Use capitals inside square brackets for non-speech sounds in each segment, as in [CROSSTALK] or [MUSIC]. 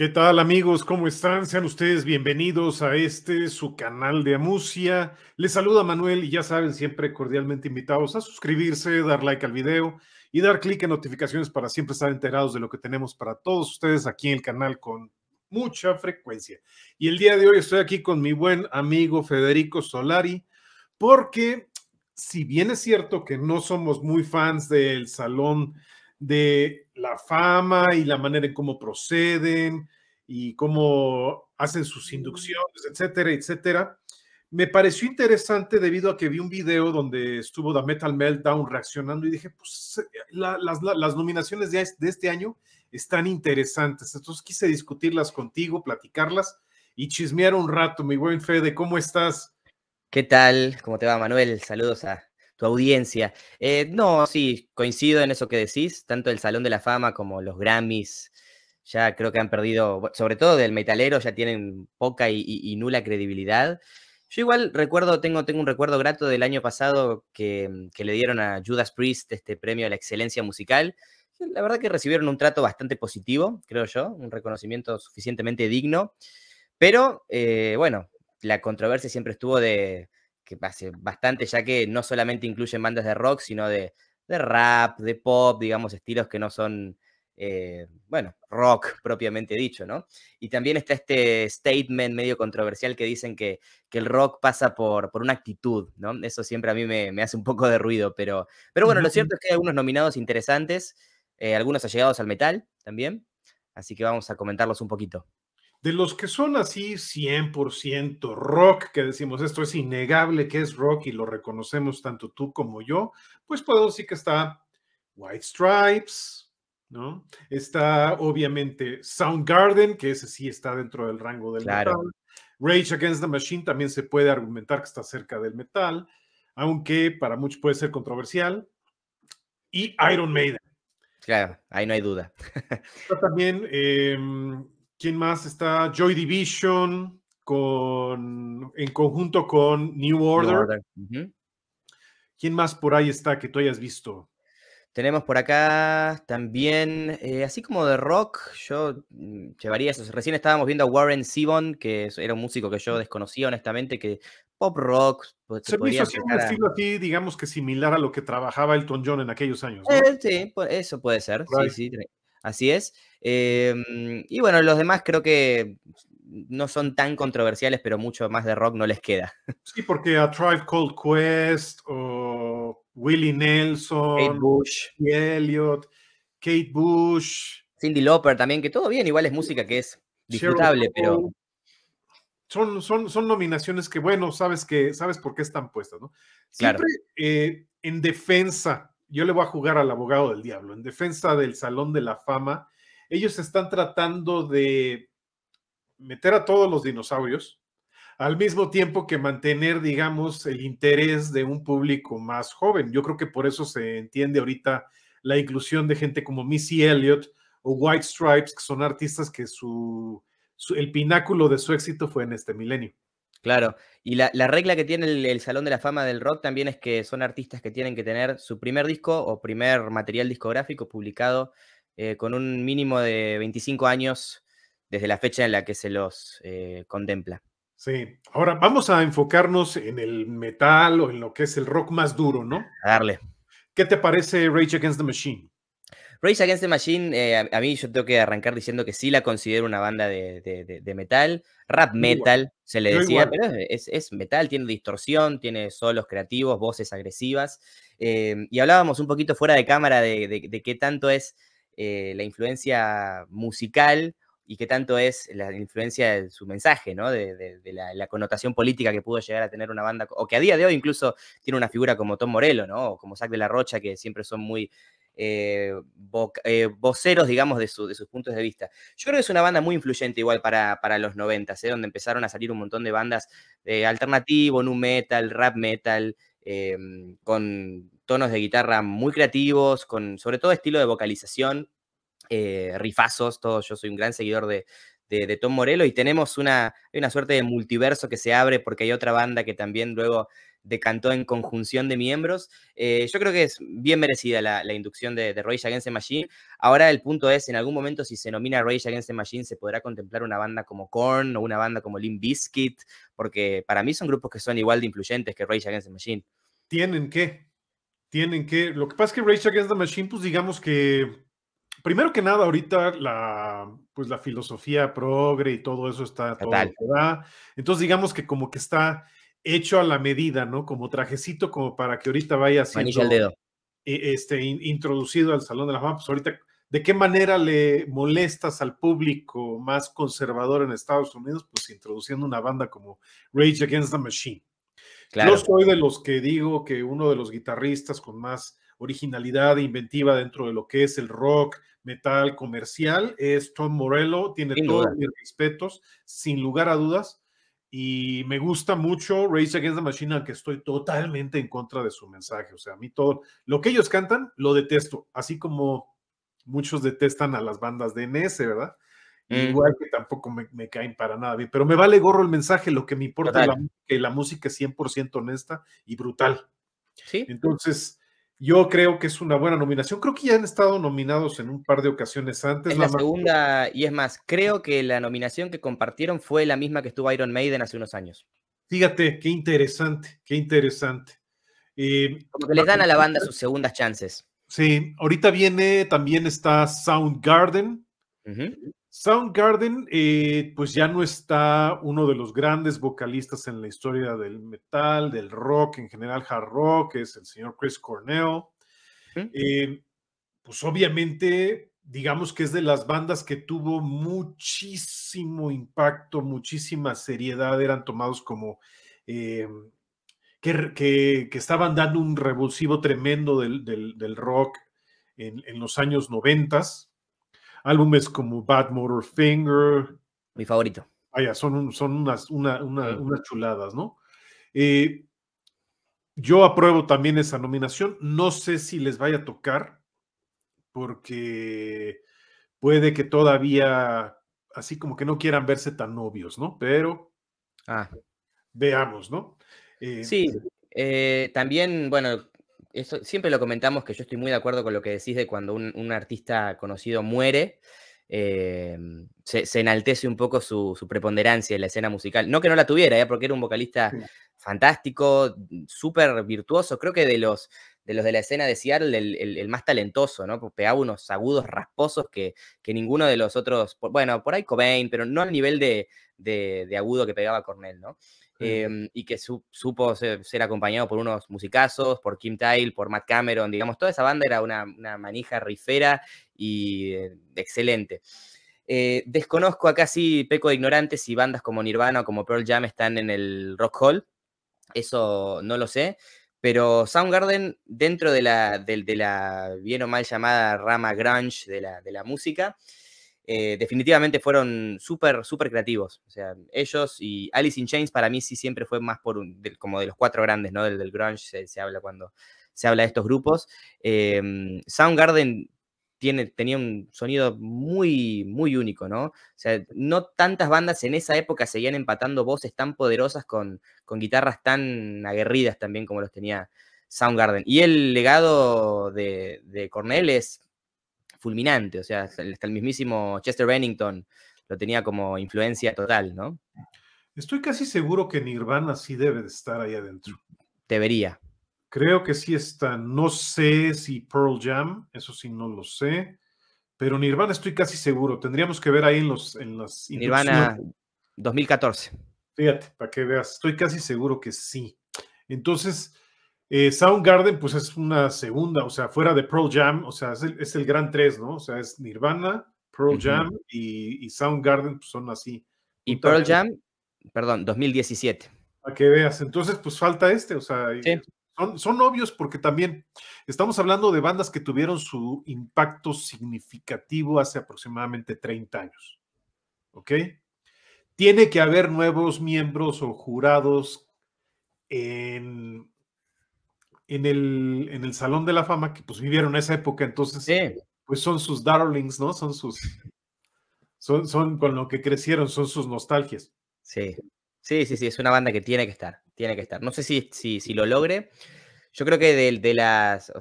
¿Qué tal amigos? ¿Cómo están? Sean ustedes bienvenidos a este, su canal de Amusia. Les saluda Manuel y ya saben, siempre cordialmente invitados a suscribirse, dar like al video y dar clic en notificaciones para siempre estar enterados de lo que tenemos para todos ustedes aquí en el canal con mucha frecuencia. Y el día de hoy estoy aquí con mi buen amigo Federico Solari, porque si bien es cierto que no somos muy fans del salón de la fama y la manera en cómo proceden y cómo hacen sus inducciones, etcétera, etcétera. Me pareció interesante debido a que vi un video donde estuvo The Metal Meltdown reaccionando y dije, pues eh, las, nominaciones de, de este año están interesantes. Entonces quise discutirlas contigo, platicarlas y chismear un rato, mi buen Fede, ¿cómo estás? ¿Qué tal? ¿Cómo te va, Manuel? Saludos a tu audiencia. Eh, no, sí, coincido en eso que decís, tanto el Salón de la Fama como los Grammys, ya creo que han perdido, sobre todo del metalero, ya tienen poca y, nula credibilidad. Yo igual recuerdo, tengo, tengo un recuerdo grato del año pasado que, mm, que le dieron a Judas Priest este premio a la excelencia musical. La verdad que recibieron un trato bastante positivo, creo yo, un reconocimiento suficientemente digno. Pero, eh, bueno, la controversia siempre estuvo de, que pase bastante, ya que no solamente incluyen bandas de rock, sino de, rap, de pop, digamos, estilos que no son, eh, bueno, rock propiamente dicho, ¿no? Y también está este statement medio controversial que dicen que, el rock pasa por, una actitud, ¿no? Eso siempre a mí me, hace un poco de ruido, pero, pero bueno, lo cierto es que hay algunos nominados interesantes, eh, algunos allegados al metal también, así que vamos a comentarlos un poquito de los que son así 100% rock, que decimos esto es innegable que es rock y lo reconocemos tanto tú como yo, pues puedo decir que está White Stripes, ¿no? Está obviamente Soundgarden, que ese sí está dentro del rango del metal. Rage Against the Machine también se puede argumentar que está cerca del metal, aunque para muchos puede ser controversial. Y Iron Maiden. Claro, ahí no hay duda. [LAUGHS] también. Em, ¿Quién más está? Joy Division con, en conjunto con New Order. ¿Quién más por ahí está que tú hayas visto? Tenemos por acá también, eh, así como de rock, yo mm, llevaría eso. Recién estábamos viendo a Warren Sibon, que era un músico que yo desconocía honestamente, que pop rock. se, así un estilo digamos que similar a lo que trabajaba Elton John en aquellos años. Eh, sí, eso puede ser. Sí, sí, Así es. Em, y bueno, los demás creo que no son tan controversiales, pero mucho más de rock no les queda. [LAUGHS] Sí, porque a Tribe Called Quest o Willie Nelson, Kate Bush, Elliot, Kate Bush, Cindy Lauper también, que todo bien, igual es música que es disfrutable, pero son, son, son nominaciones que bueno, sabes que sabes por qué están puestas, ¿no? Siempre eh, en defensa yo le voy a jugar al abogado del diablo, en defensa del Salón de la Fama. Ellos están tratando de meter a todos los dinosaurios, al mismo tiempo que mantener, digamos, el interés de un público más joven. Yo creo que por eso se entiende ahorita la inclusión de gente como Missy Elliott o White Stripes, que son artistas que su, el pináculo de su éxito fue en este milenio. Claro, y la, regla que tiene el, Salón de la Fama del Rock también es que son artistas que tienen que tener su primer disco o primer material discográfico publicado eh, con un mínimo de 25 años desde la fecha en la que se los eh, contempla. Sí, ahora vamos a enfocarnos en el metal o en lo que es el rock más duro, ¿no? A darle. ¿Qué te parece Rage Against the Machine? Rage Against the Machine, eh, a, mí yo tengo que arrancar diciendo que sí la considero una banda de, metal, rap metal, se le decía, pero es, metal, tiene distorsión, tiene solos creativos, voces agresivas. Eh, y hablábamos un poquito fuera de cámara de, qué tanto es eh, la influencia musical y qué tanto es la influencia de su mensaje, ¿no? De, la, connotación política que pudo llegar a tener una banda, o que a día de hoy incluso tiene una figura como Tom Morello, ¿no? O como Zack de la Rocha, que siempre son muy eh, eh, voceros, digamos, de, sus puntos de vista. Yo creo que es una banda muy influyente igual para, los 90, ¿eh? donde empezaron a salir un montón de bandas de alternativo, nu metal, rap metal, eh, con tonos de guitarra muy creativos, con sobre todo estilo de vocalización, rifazos, todo, yo soy un gran seguidor de, Tom Morello y tenemos una, una suerte de multiverso que se abre porque hay otra banda que también luego decantó en conjunción de miembros. Eh, yo creo que es bien merecida la, inducción de, de Rage Against the Machine. Ahora el punto es, en algún momento si se nomina Rage Against the Machine, se podrá contemplar una banda como Korn o una banda como Limp Bizkit, porque para mí son grupos que son igual de influyentes que Rage Against the Machine. Tienen que, tienen que. Lo que pasa es que Rage Against the Machine, pues digamos que primero que nada, ahorita la, pues la filosofía progre y todo eso está todo Entonces, digamos que como que está hecho a la medida, ¿no? Como trajecito, como para que ahorita vaya siendo, e, Este, introducido al Salón de la Fama. Pues ahorita, ¿de qué manera le molestas al público más conservador en Estados Unidos? Pues introduciendo una banda como Rage Against the Machine. Claro. Yo soy de los que digo que uno de los guitarristas con más originalidad e inventiva dentro de lo que es el rock, metal comercial es Tom Morello, tiene todos mis respetos, sin lugar a dudas y me gusta mucho Race Against the Machine, que estoy totalmente en contra de su mensaje. O sea, a mí todo lo que ellos cantan lo detesto, así como muchos detestan a las bandas de NS, ¿verdad? Mm. Igual que tampoco me, caen para nada bien, pero me vale gorro el mensaje, lo que me importa es que la música es 100% honesta y brutal. Sí. Entonces, yo creo que es una buena nominación. Creo que ya han estado nominados en un par de ocasiones antes. la, segunda, y es más, creo que la nominación que compartieron fue la misma que estuvo Iron Maiden hace unos años. Fíjate, qué interesante, qué interesante. Como que les dan a la banda sus segundas chances. Sí, ahorita viene, también está Soundgarden, Soundgarden, eh, pues ya no está uno de los grandes vocalistas en la historia del metal, del rock, en general hard rock, es el señor Chris Cornell. Eh, pues obviamente, digamos que es de las bandas que tuvo muchísimo impacto, muchísima seriedad, eran tomados como eh, que, estaban dando un revulsivo tremendo del, rock en, en los años noventas álbumes como Bad Motor Finger. Mi favorito. Vaya, son, son unas, unas, chuladas, ¿no? Eh, yo apruebo también esa nominación. No sé si les vaya a tocar, porque puede que todavía, así como que no quieran verse tan obvios, ¿no? Pero ah. veamos, ¿no? Eh, sí, eh, también, bueno, siempre lo comentamos que yo estoy muy de acuerdo con lo que decís de cuando un, artista conocido muere, eh, se, enaltece un poco su, preponderancia en la escena musical. No que no la tuviera, ¿eh? porque era un vocalista fantástico, súper virtuoso, creo que de los de los de la escena de Seattle, el, más talentoso, ¿no? Pues pegaba unos agudos rasposos que, que, ninguno de los otros, bueno, por ahí Cobain, pero no al nivel de, de, agudo que pegaba Cornell, ¿no? Em, y que supo ser, acompañado por unos musicazos, por Kim Tyle, por Matt Cameron, digamos, toda esa banda era una, manija rifera y eh, excelente. Eh, desconozco a casi peco de ignorante, si bandas como Nirvana o como Pearl Jam están en el Rock Hall, eso no lo sé, pero Soundgarden, dentro de la, bien o mal llamada rama grunge de la, de la música, eh, definitivamente fueron súper, súper creativos. O sea, ellos y Alice in Chains para mí sí siempre fue más por un, como de los cuatro grandes, ¿no? Del, grunge se, habla cuando se habla de estos grupos. Em, Soundgarden tiene, tenía un sonido muy, muy único, ¿no? O sea, no tantas bandas en esa época seguían empatando voces tan poderosas con, guitarras tan aguerridas también como los tenía Soundgarden. Y el legado de, de Cornell es fulminante. O sea, hasta el mismísimo Chester Bennington lo tenía como influencia total, ¿no? Estoy casi seguro que Nirvana sí debe de estar ahí adentro. Debería. Creo que sí está. No sé si Pearl Jam, eso sí no lo sé. Pero Nirvana estoy casi seguro. Tendríamos que ver ahí en, los, en las... Nirvana 2014. Fíjate, para que veas. Estoy casi seguro que sí. Entonces, Sound eh, Soundgarden, pues es una segunda, o sea, fuera de Pearl Jam, o sea, es el, gran tres, ¿no? O sea, es Nirvana, Pearl Jam y, Sound Soundgarden, pues son así. Y Pearl Jam, perdón, 2017. Para que veas, entonces, pues falta este, o sea, son, son obvios porque también estamos hablando de bandas que tuvieron su impacto significativo hace aproximadamente 30 años. ¿Ok? Tiene que haber nuevos miembros o jurados en en el, en el Salón de la Fama, que pues vivieron esa época, entonces, pues son sus darlings, ¿no? Son sus, son, son con lo que crecieron, son sus nostalgias. Sí, sí, sí, sí, es una banda que tiene que estar, tiene que estar. No sé si, si, si lo logre. Yo creo que de, de las,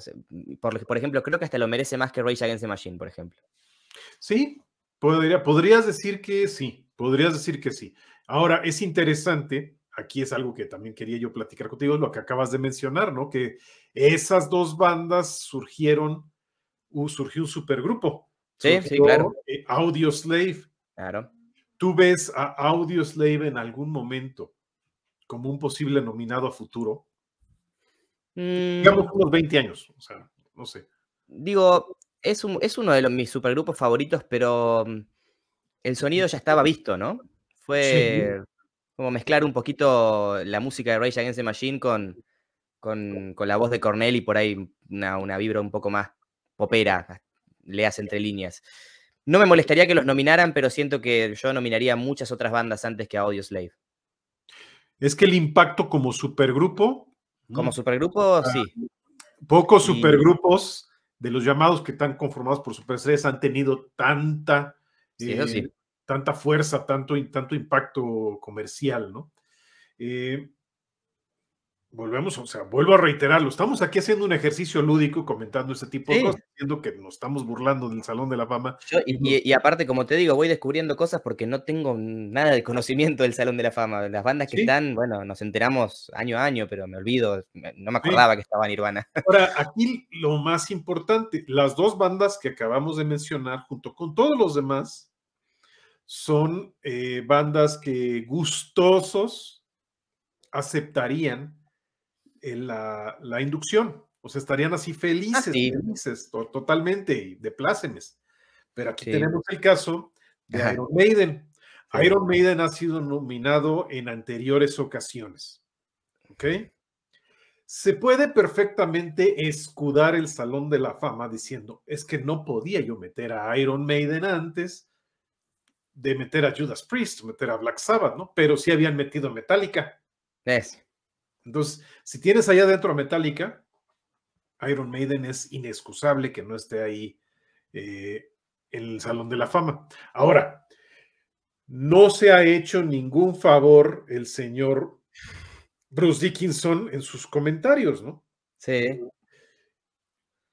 por, por, ejemplo, creo que hasta lo merece más que Rage Against the Machine, por ejemplo. Sí, podría, podrías decir que sí, podrías decir que sí. Ahora, es interesante aquí es algo que también quería yo platicar contigo, lo que acabas de mencionar, ¿no? Que esas dos bandas surgieron, surgió un supergrupo. Sí, sí, claro. Eh, Audio Slave. Claro. ¿Tú ves a Audio Slave en algún momento como un posible nominado a futuro? Digamos mm. unos 20 años, o sea, no sé. Digo, es, es uno de mis supergrupos favoritos, pero mm, el sonido ya estaba visto, ¿no? Fue, como mezclar un poquito la música de Rage Against the Machine con, con, con la voz de Cornell y por ahí una, vibra un poco más popera, ah, leas entre líneas. No me molestaría que los nominaran, pero siento que yo nominaría muchas otras bandas antes que a Audio Slave. Es que el impacto como supergrupo. Como supergrupo, ah, sí. Pocos supergrupos de los llamados que están conformados por Super 3 han tenido tanta sí, sí. Eh, tanta fuerza, tanto, tanto impacto comercial, ¿no? Eh, volvemos, o sea, vuelvo a reiterarlo, estamos aquí haciendo un ejercicio lúdico comentando este tipo de cosas, diciendo que nos estamos burlando del Salón de la Fama. y, aparte, como te digo, voy descubriendo cosas porque no tengo nada de conocimiento del Salón de la Fama. Las bandas que están, bueno, nos enteramos año a año, pero me olvido, no me acordaba que estaba Nirvana. Ahora, aquí lo más importante, las dos bandas que acabamos de mencionar, junto con todos los demás, son eh, bandas que gustosos aceptarían la, inducción. O sea, estarían así ah, felices, felices, totalmente, de plácemes. Pero aquí tenemos el caso de Iron Maiden. Iron Maiden ha sido nominado en anteriores ocasiones. ¿Ok? Se puede perfectamente escudar el Salón de la Fama diciendo, es que no podía yo meter a Iron Maiden antes de meter a Judas Priest, meter a Black Sabbath, ¿no? Pero sí habían metido a Metallica. Entonces, si tienes allá adentro a Metallica, Iron Maiden es inexcusable que no esté ahí eh, el Salón de la Fama. Ahora, no se ha hecho ningún favor el señor Bruce Dickinson en sus comentarios, ¿no? Sí.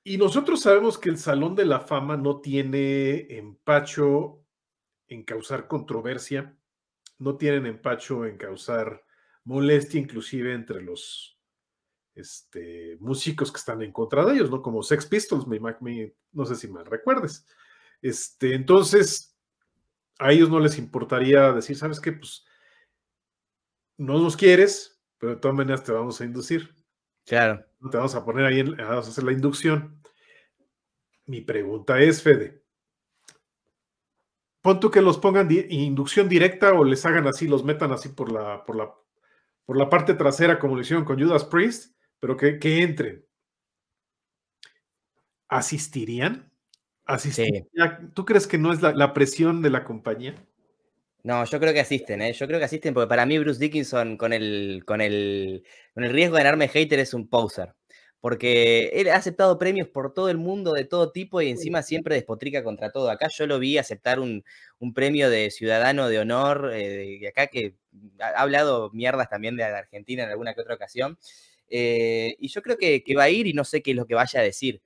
Y nosotros sabemos que el Salón de la Fama no tiene empacho en causar controversia, no tienen empacho en causar molestia inclusive entre los este, músicos que están en contra de ellos, ¿no? Como Sex Pistols, no sé si mal recuerdes. Este, entonces, a ellos no les importaría decir, ¿sabes qué? Pues no nos quieres, pero de todas maneras te vamos a inducir. Claro. Te vamos a poner ahí, vamos a hacer la inducción. Mi pregunta es, Fede, pon tú que los pongan inducción directa o les hagan así, los metan así por la, por la, por la parte trasera, como lo hicieron con Judas Priest, pero que, que entren. ¿Asistirían? ¿Tú crees que no es la, presión de la compañía? No, yo creo que asisten, ¿eh? yo creo que asisten porque para mí Bruce Dickinson con el, con el, con el riesgo de ganarme hater es un poser porque él ha aceptado premios por todo el mundo, de todo tipo, y encima siempre despotrica contra todo. Acá yo lo vi aceptar un, premio de ciudadano de honor, eh, de acá que ha hablado mierdas también de Argentina en alguna que otra ocasión. Eh, y yo creo que, va a ir y no sé qué es lo que vaya a decir,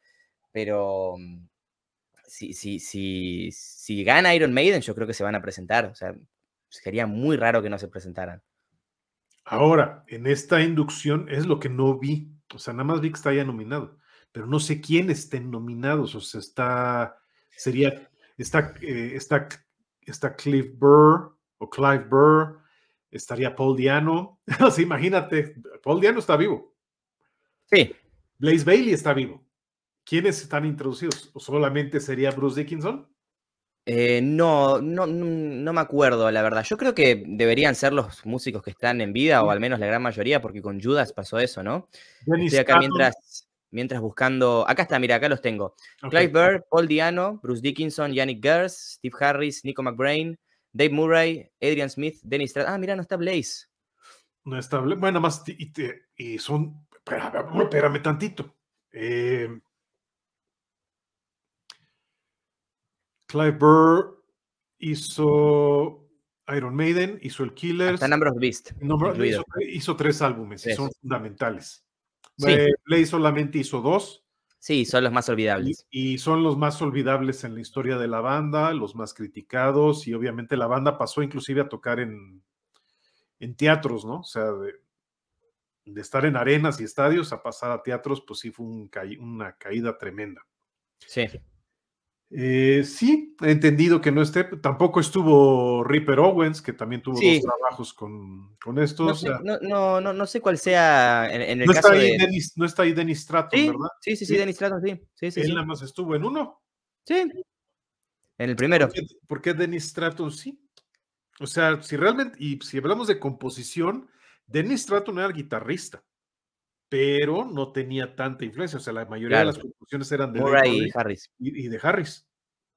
pero mm, si, si, si, si gana Iron Maiden, yo creo que se van a presentar. O sea, sería muy raro que no se presentaran. Ahora, en esta inducción es lo que no vi. O sea, nada más vi que está ya nominado, pero no sé quién estén nominados. O sea, está, sería, está, eh, está, está Cliff Burr o Clive Burr, estaría Paul Diano. [LAUGHS] o sea, imagínate, Paul Diano está vivo. Sí. Blaze Bailey está vivo. ¿Quiénes están introducidos? ¿O solamente sería Bruce Dickinson? Eh, no, no, mm, no me acuerdo, la verdad. Yo creo que deberían ser los músicos que están en vida, o al menos la gran mayoría, porque con Judas pasó eso, ¿no? Estoy acá mientras, mientras buscando. Acá está, mira, acá los tengo. Clive Bird, Paul Diano, Bruce Dickinson, Yannick Gers, Steve Harris, Nico McBrain, Dave Murray, Adrian Smith, Dennis Stratton. Ah, mira, no está Blaze. No está Blaze. Bueno, más y, y son. Espérame, espérame tantito. Eh, Clive Burr hizo Iron Maiden, hizo el Killer. está Number of Beast. hizo, tres álbumes y son fundamentales. Sí. Play eh, solamente hizo dos. Sí, son los más olvidables. Y, son los más olvidables en la historia de la banda, los más criticados y obviamente la banda pasó inclusive a tocar en, teatros, ¿no? O sea, de, estar en arenas y estadios a pasar a teatros, pues sí fue una caída tremenda. Sí. Eh, sí, he entendido que no esté. Tampoco estuvo Ripper Owens, que también tuvo dos trabajos con, con estos. No, sé, no, sé cuál sea en, el no está ahí de... Dennis, no está ahí Dennis Stratton, ¿verdad? Sí, sí, sí, eh, Dennis Stratton, sí. Él nada más estuvo en uno. Sí. En el primero. ¿Por qué, por Dennis Stratton sí? O sea, si realmente, y si hablamos de composición, Dennis Stratton era guitarrista pero no tenía tanta influencia. O sea, la mayoría de las composiciones eran de y Harris. Y, de Harris.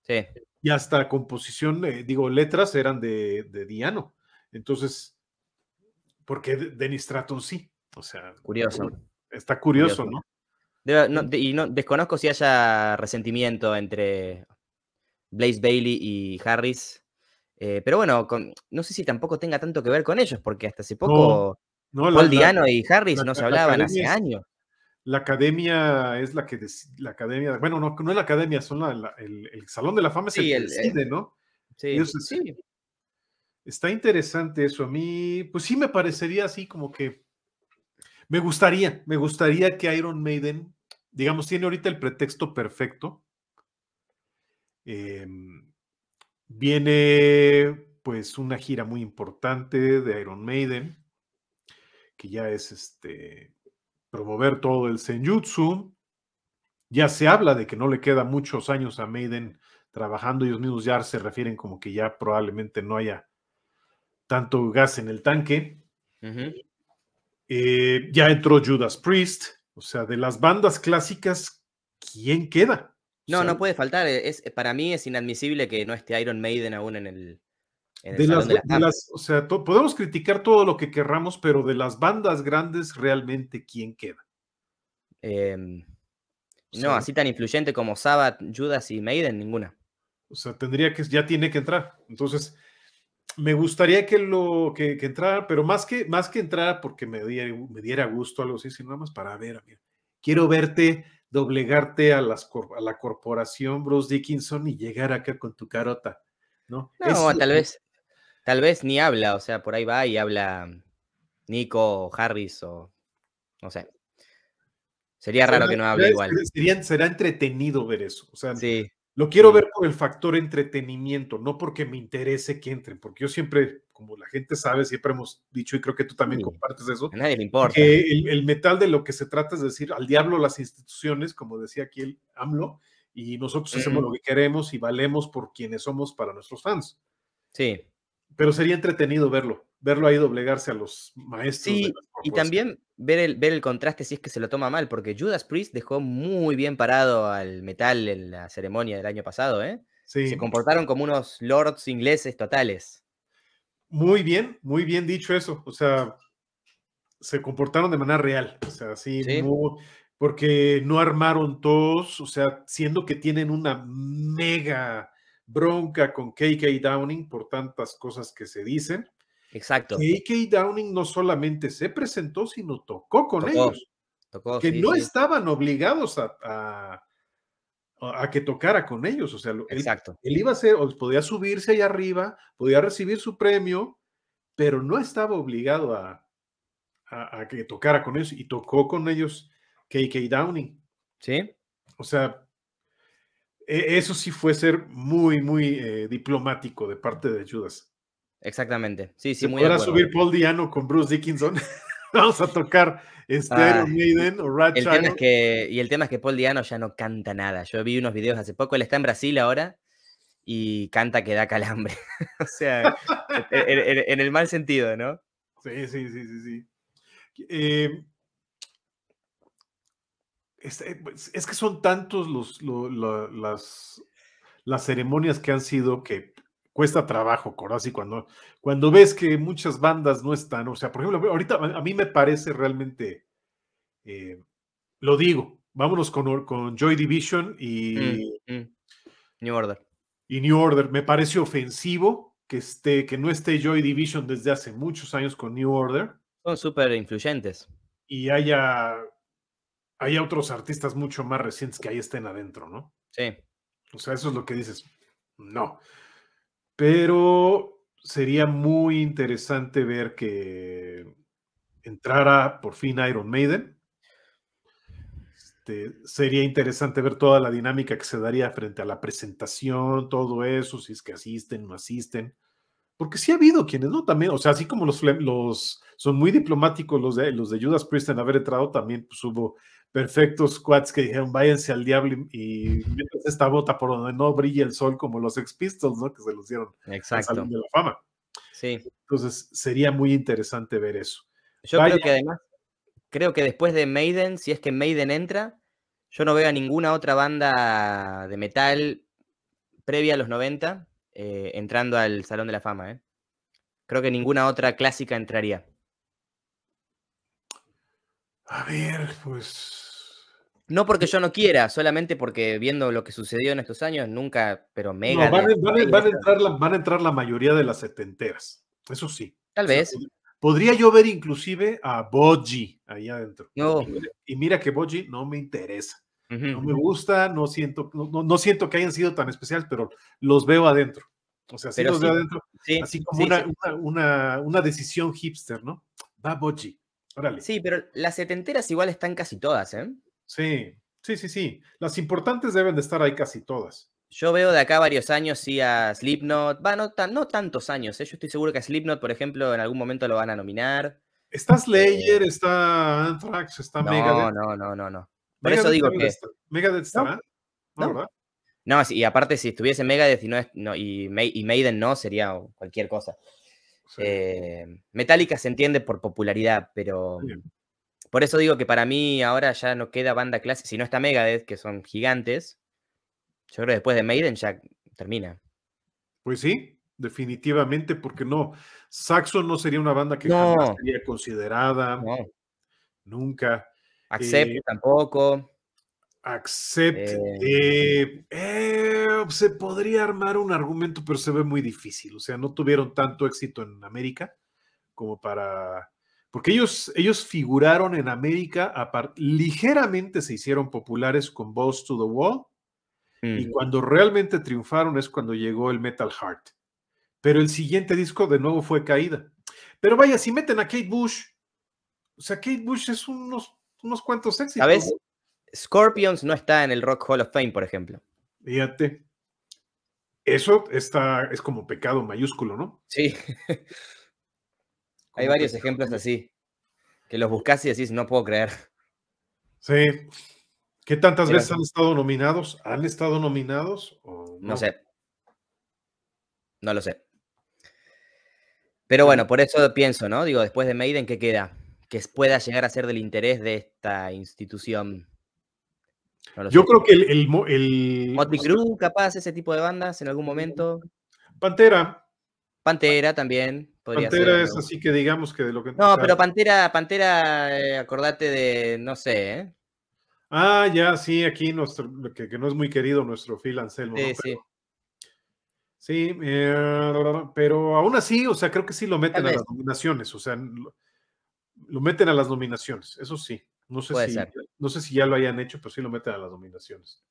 Sí. Y hasta composición, digo, letras eran de, Diano. Entonces, porque Dennis Stratton sí. O sea, curioso. Está curioso, ¿no? y no, desconozco si haya resentimiento entre Blaze Bailey y Harris. Eh, pero bueno, no sé si tampoco tenga tanto que ver con ellos, porque hasta hace poco no, Paul y Harris nos hablaban hace años. La academia es la que la academia, bueno, no, es la academia, son el, Salón de la Fama es el, que decide, ¿no? Sí, sí. Está interesante eso. A mí, pues sí me parecería así como que me gustaría, me gustaría que Iron Maiden, digamos, tiene ahorita el pretexto perfecto. Em, viene pues una gira muy importante de Iron Maiden que ya es este, promover todo el Senjutsu. Ya se habla de que no le queda muchos años a Maiden trabajando, ellos mismos ya se refieren como que ya probablemente no haya tanto gas en el tanque. Eh, ya entró Judas Priest, o sea, de las bandas clásicas, ¿quién queda? No, no puede faltar. Es, para mí es inadmisible que no esté Iron Maiden aún en el, de las, o sea, podemos criticar todo lo que querramos, pero de las bandas grandes, realmente, ¿quién queda? Em, no, así tan influyente como Sabbath, Judas y Maiden, ninguna. O sea, tendría que, ya tiene que entrar. Entonces, me gustaría que lo que, entrara, pero más que, más que entrara porque me diera, me diera gusto algo así, sino nada más para ver, quiero verte doblegarte a, las, a la corporación Bruce Dickinson y llegar acá con tu carota. ¿no? tal vez. Tal vez ni habla, o sea, por ahí va y habla Nico, o Harris o no sé. Sería raro que no hable igual. Sería, será entretenido ver eso. O sea, lo quiero ver por el factor entretenimiento, no porque me interese que entren, porque yo siempre, como la gente sabe, siempre hemos dicho, y creo que tú también compartes eso. nadie le importa. Que el, el, metal de lo que se trata es decir, al diablo las instituciones, como decía aquí el AMLO, y nosotros hacemos mm. lo que queremos y valemos por quienes somos para nuestros fans. Sí pero sería entretenido verlo, verlo ahí doblegarse a los maestros. Sí, y también ver el, ver el contraste si es que se lo toma mal, porque Judas Priest dejó muy bien parado al metal en la ceremonia del año pasado, ¿eh? Se comportaron como unos lords ingleses totales. Muy bien, muy bien dicho eso. O sea, se comportaron de manera real. O sea, sí, porque no armaron todos, o sea, siendo que tienen una mega bronca con KK Downing por tantas cosas que se dicen. Exacto. KK Downing no solamente se presentó, sino tocó con ellos. que no estaban obligados a, a, que tocara con ellos. O sea, él, Exacto. él iba a ser, podía subirse ahí arriba, podía recibir su premio, pero no estaba obligado a, a, a que tocara con ellos y tocó con ellos KK Downing. Sí. O sea, e, eso sí fue ser muy, muy eh, diplomático de parte de Judas. Exactamente, sí, sí, muy subir Paul Diano con Bruce Dickinson. [LAUGHS] Vamos a tocar Esther Maiden o Ratchet. el que, Y el tema es que Paul Diano ya no canta nada. Yo vi unos videos hace poco, él está en Brasil ahora y canta que da calambre. [LAUGHS] o sea, en, el mal sentido, ¿no? Sí, sí, sí, sí. sí. Eh, este, eh, pues, es, que son tantos los, las, las ceremonias que han sido que cuesta trabajo, corazón. cuando, cuando ves que muchas bandas no están, o sea, por ejemplo, ahorita a mí me parece realmente, eh, lo digo, vámonos con, con Joy Division mm, y mm. New Order. Y New Order, me parece ofensivo que, esté, que no esté Joy Division desde hace muchos años con New Order. Son súper influyentes. Y haya hay otros artistas mucho más recientes que ahí estén adentro, ¿no? Sí. O sea, eso es lo que dices. No. Pero sería muy interesante ver que entrara por fin Iron Maiden. Este, sería interesante ver toda la dinámica que se daría frente a la presentación, todo eso, si es que asisten, no asisten. Porque sí ha habido quienes no también, o sea, así como los, los son muy diplomáticos los de, los de Judas Priest en haber entrado, también pues, hubo perfectos quads que dijeron váyanse al diablo y esta bota por donde no brille el sol como los ex Pistols, ¿no? Que se los dieron Salón de la fama. Entonces sería muy interesante ver eso. Yo creo que además, creo que después de Maiden, si es que Maiden entra, yo no veo a ninguna otra banda de metal previa a los 90 eh, entrando al Salón de la Fama. ¿eh? Creo que ninguna otra clásica entraría. A ver, pues no porque yo no quiera, solamente porque viendo lo que sucedió en estos años, nunca, pero mega. No, van, a entrar la, mayoría de las setenteras, eso sí. Tal vez. Podría yo ver inclusive a Boji ahí adentro. No. Y mira que Boji no me interesa. No me gusta, no siento, no, siento que hayan sido tan especiales, pero los veo adentro. O sea, si los veo adentro. así como una, decisión hipster, ¿no? Va Boji. Sí, pero las setenteras igual están casi todas, ¿eh? Sí, sí, sí, sí. Las importantes deben de estar ahí casi todas. Yo veo de acá varios años, sí, a Slipknot. Va, no, no tantos años. ¿eh? Yo estoy seguro que a Slipknot, por ejemplo, en algún momento lo van a nominar. Está Slayer, eh, está Anthrax, está Megadeth. No, no, no, no. Por eso digo que. ¿Megadeth está? No, no. ¿verdad? No, y aparte, si estuviese Megadeth y, no, y, Maiden no, sería cualquier cosa. Eh, Metallica se entiende por popularidad, pero. Por eso digo que para mí ahora ya no queda banda clásica, si no está Megadeth, que son gigantes, yo creo que después de Maiden ya termina. Pues sí, definitivamente, porque no, Saxon no sería una banda que sería considerada, nunca. Accept eh, tampoco. Accept, eh, eh, se podría armar un argumento, pero se ve muy difícil. O sea, no tuvieron tanto éxito en América como para porque ellos, ellos figuraron en América, ligeramente se hicieron populares con Balls to the Wall, y mm. cuando realmente triunfaron es cuando llegó el Metal Heart. Pero el siguiente disco de nuevo fue caída. Pero vaya, si meten a Kate Bush, o sea, Kate Bush es unos, unos cuantos éxitos. veces Scorpions no está en el Rock Hall of Fame, por ejemplo. Fíjate. Eso está, es como pecado mayúsculo, ¿no? Sí. [LAUGHS] Hay varios ejemplos así, que los buscas y decís, no puedo creer. Sí. ¿Qué tantas veces han estado nominados? ¿Han estado nominados? no? sé. No lo sé. Pero bueno, por eso pienso, ¿no? Digo, después de Maiden, ¿qué queda? Que pueda llegar a ser del interés de esta institución. Yo creo que el... el, capaz, ese tipo de bandas en algún momento. Pantera. Pantera también. Pantera es así que digamos que de lo que... No, pero Pantera, Pantera, eh, acordate de, no sé, ¿eh? Ah, ya, sí, aquí nuestro, que, no es muy querido nuestro Phil Anselmo. Sí, sí. sí eh, pero aún así, o sea, creo que sí lo meten a las nominaciones, o sea, lo, meten a las nominaciones, eso sí. No sé, si, no sé si ya lo hayan hecho, pero sí lo meten a las nominaciones.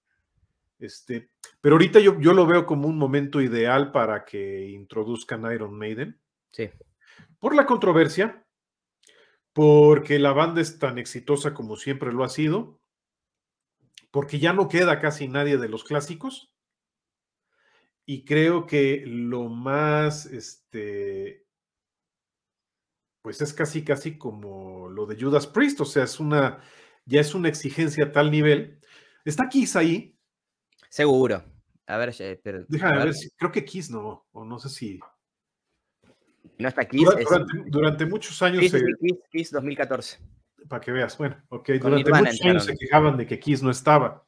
Este, pero ahorita yo, yo lo veo como un momento ideal para que introduzcan Iron Maiden Sí. Por la controversia, porque la banda es tan exitosa como siempre lo ha sido, porque ya no queda casi nadie de los clásicos, y creo que lo más, este, pues es casi, casi como lo de Judas Priest, o sea, es una, ya es una exigencia a tal nivel. ¿Está Kiss ahí? Seguro. A ver, Déjame creo que Kiss no, o no sé si. No está Kiss. Durante, muchos años. Kiss, 2014. Para que veas, bueno, ok. Durante muchos años se quejaban de que Kiss no estaba.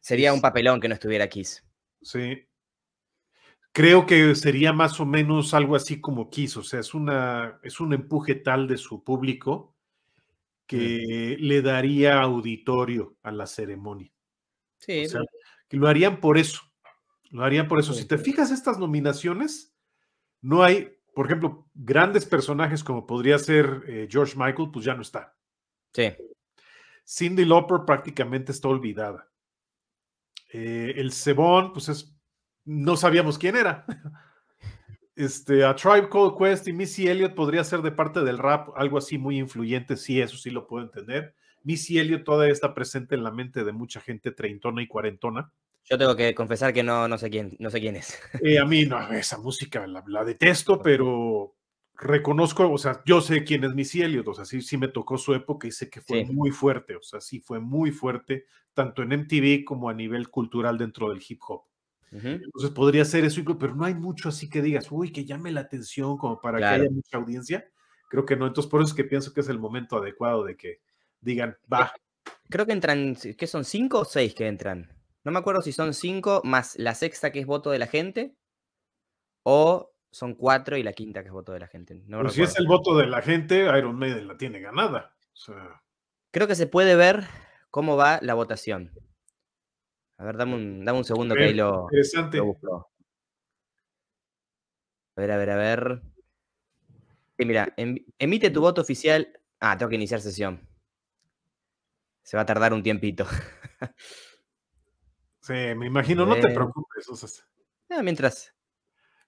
Sería un papelón que no estuviera Kiss. Sí. Creo que sería más o menos algo así como Kiss, o sea, es, una, es un empuje tal de su público que mm. le daría auditorio a la ceremonia. Sí. lo harían por eso. Lo harían por eso. Si te fijas estas nominaciones, no hay por ejemplo, grandes personajes como podría ser eh, George Michael, pues ya no está. Sí. Cindy Lauper prácticamente está olvidada. Eh, el Cebón, pues es, no sabíamos quién era. [LAUGHS] Este, a Tribe Called Quest y Missy Elliott podría ser de parte del rap algo así muy influyente, sí, eso sí lo puedo entender. Missy Elliott todavía está presente en la mente de mucha gente treintona y cuarentona. Yo tengo que confesar que no, no, sé, quién, no sé quién es. Eh, a mí no, esa música la, detesto, pero reconozco, o sea, yo sé quién es mi Elliott, o sea, sí, me tocó su época y sé que fue muy fuerte, o sea, sí fue muy fuerte, tanto en MTV como a nivel cultural dentro del hip hop. Entonces podría ser eso, pero no hay mucho así que digas, uy, que llame la atención como para que haya mucha audiencia. Creo que no, entonces por eso es que pienso que es el momento adecuado de que digan, va. Creo que entran, que son cinco o seis que entran. No me acuerdo si son cinco más la sexta que es voto de la gente o son cuatro y la quinta que es voto de la gente. No pues si es el voto de la gente, Iron Maiden la tiene ganada. Creo que se puede ver cómo va la votación. A ver, dame un, segundo que ahí lo, interesante. A ver, a ver, a ver. Sí, mira, em-, emite tu voto oficial. Ah, tengo que iniciar sesión. Se va a tardar un tiempito. [LAUGHS] Sí, me imagino, no te preocupes. O ah, mientras.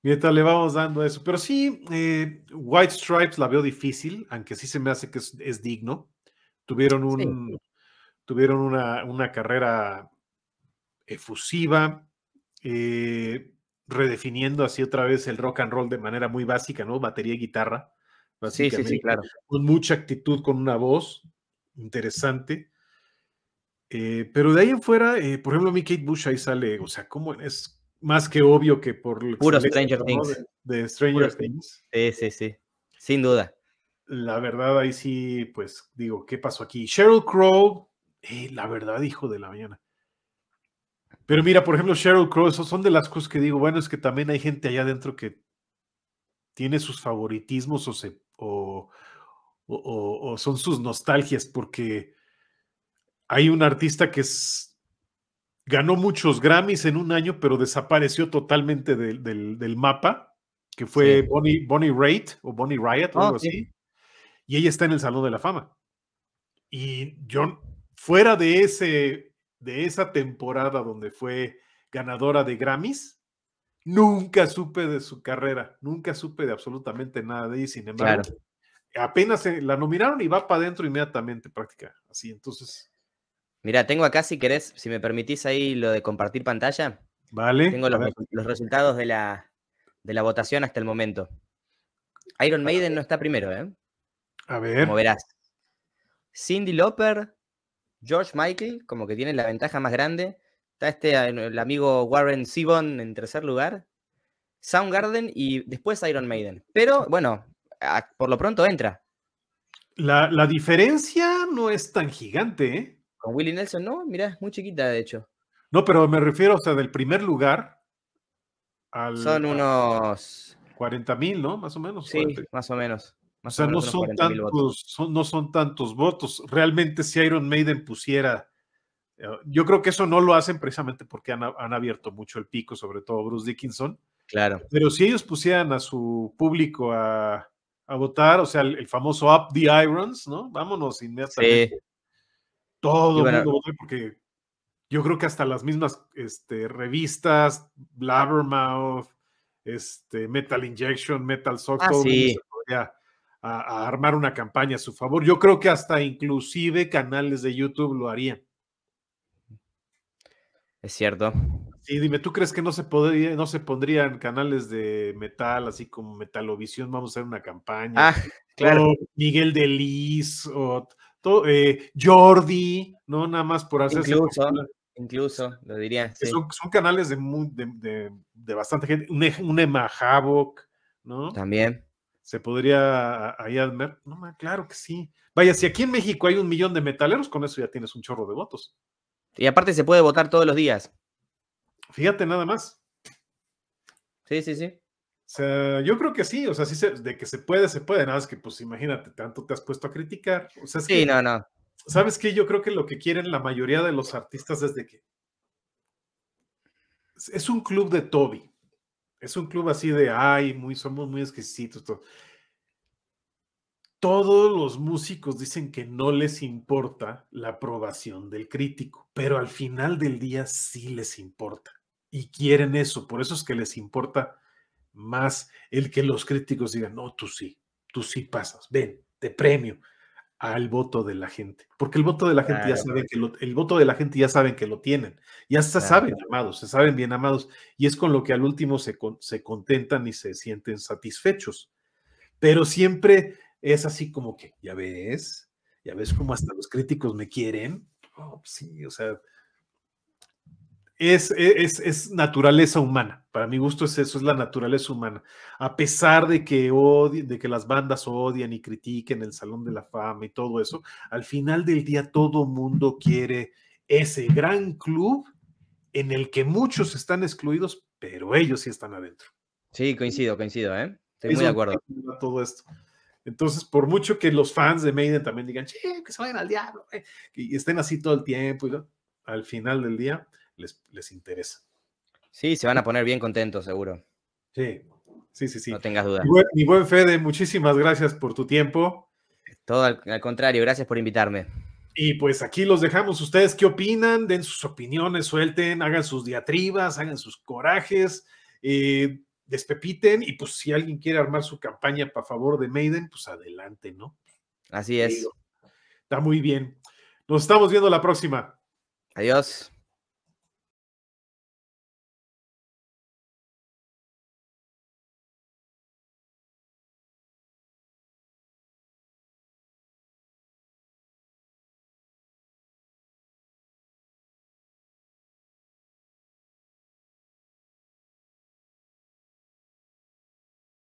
Mientras le vamos dando eso. Pero sí, eh, White Stripes la veo difícil, aunque sí se me hace que es, digno. Tuvieron, un, tuvieron una, carrera efusiva, eh, redefiniendo así otra vez el rock and roll de manera muy básica, ¿no? Batería y guitarra. Sí, sí, sí, claro. Con mucha actitud, con una voz interesante. Eh, pero de ahí en fuera, eh, por ejemplo, mi Kate Bush ahí sale, o sea, ¿cómo es más que obvio que por... Puro Stranger Things. De, Stranger Things. Sí, sí, sí, sin duda. La verdad, ahí sí, pues digo, ¿qué pasó aquí? Sheryl Crow, eh, la verdad, hijo de la mañana. Pero mira, por ejemplo, Sheryl Crow, esos son de las cosas que digo, bueno, es que también hay gente allá adentro que tiene sus favoritismos o, se, o, son sus nostalgias, porque hay un artista que ganó muchos Grammys en un año, pero desapareció totalmente del, mapa, que fue Bonnie, Raitt o Bonnie Riot o oh, algo así. Y ella está en el Salón de la Fama. Y yo, fuera de, ese, de esa temporada donde fue ganadora de Grammys, nunca supe de su carrera, nunca supe de absolutamente nada de ella. Sin embargo, apenas la nominaron y va para adentro inmediatamente, práctica. Así, entonces Mira, tengo acá, si querés, si me permitís ahí lo de compartir pantalla. Vale. Tengo los, resultados de la, votación hasta el momento. Iron Maiden no está primero, ¿eh? A ver. Como verás. Cindy Loper, George Michael, como que tiene la ventaja más grande. Está este, eh, el amigo Warren Sibon en tercer lugar. Soundgarden y después Iron Maiden. Pero bueno, por lo pronto entra. La, la, diferencia no es tan gigante, ¿eh? Willie Nelson, no, mira, es muy chiquita, de hecho. No, pero me refiero, o sea, del primer lugar al. Son unos. 40 mil, ¿no? Más o menos. Sí, más o menos. o sea, no, son tantos, no son tantos votos. Realmente, si Iron Maiden pusiera. Eh, yo creo que eso no lo hacen precisamente porque han, abierto mucho el pico, sobre todo Bruce Dickinson. Claro. Pero si ellos pusieran a su público a, votar, o sea, el, famoso Up the Irons, ¿no? Vámonos inmediatamente. Todo mundo porque yo creo que hasta las mismas este, revistas, Blabbermouth, este, Metal Injection, Metal Sock, ah, a, armar una campaña a su favor. Yo creo que hasta inclusive canales de YouTube lo harían. Es cierto. Sí, dime, ¿tú crees que no se podría, no se pondrían canales de metal, así como Metalovisión, vamos a hacer una campaña? Ah, claro. Miguel de Liz, o eh, Jordi, ¿no? Nada más por hacer... Incluso, incluso, lo diría. Son, canales de, bastante gente, un, un ¿no? También. Se podría ahí admirar, no, claro que sí. Vaya, si aquí en México hay un millón de metaleros, con eso ya tienes un chorro de votos. Y aparte se puede votar todos los días. Fíjate nada más. Sí, sí, sí yo creo que sí, o sea, sí de que se puede, se puede, nada es que pues imagínate, tanto te has puesto a criticar. O sí, que, no, no. ¿Sabes qué? Yo creo que lo que quieren la mayoría de los artistas es de que es un club de Toby. Es un club así de, ay, muy, somos muy exquisitos. Todos los músicos dicen que no les importa la aprobación del crítico, pero al final del día sí les importa y quieren eso. Por eso es que les importa más el que los críticos digan, no, tú sí, tú sí pasas, ven, te premio al voto de la gente, porque el voto de la gente ya saben que lo, el voto de la gente ya saben que lo tienen, ya se saben amados, se saben bien amados y es con lo que al último se, se contentan y se sienten satisfechos. Pero siempre es así como que, ya ves, ya ves como hasta los críticos me quieren. Oh, sí, o sea, es, naturaleza humana. Para mi gusto es eso, es la naturaleza humana. A pesar de que de que las bandas odian y critiquen el Salón de la Fama y todo eso, al final del día todo mundo quiere ese gran club en el que muchos están excluidos, pero ellos sí están adentro. Sí, coincido, coincido, ¿eh? Estoy muy de acuerdo. Todo esto. Entonces, por mucho que los fans de Maiden también digan, che, que se vayan al diablo, eh", y estén así todo el tiempo, al final del día, les, interesa. Sí, se van a poner bien contentos, seguro. Sí, sí, sí, sí. No tengas duda. Mi buen, Fede, muchísimas gracias por tu tiempo. Todo al, contrario, gracias por invitarme. Y pues aquí los dejamos. ¿Ustedes qué opinan? Den sus opiniones, suelten, hagan sus diatribas, hagan sus corajes, eh, despepiten. Y pues si alguien quiere armar su campaña a favor de Maiden, pues adelante, ¿no? Así es. Está muy bien. Nos estamos viendo la próxima. Adiós.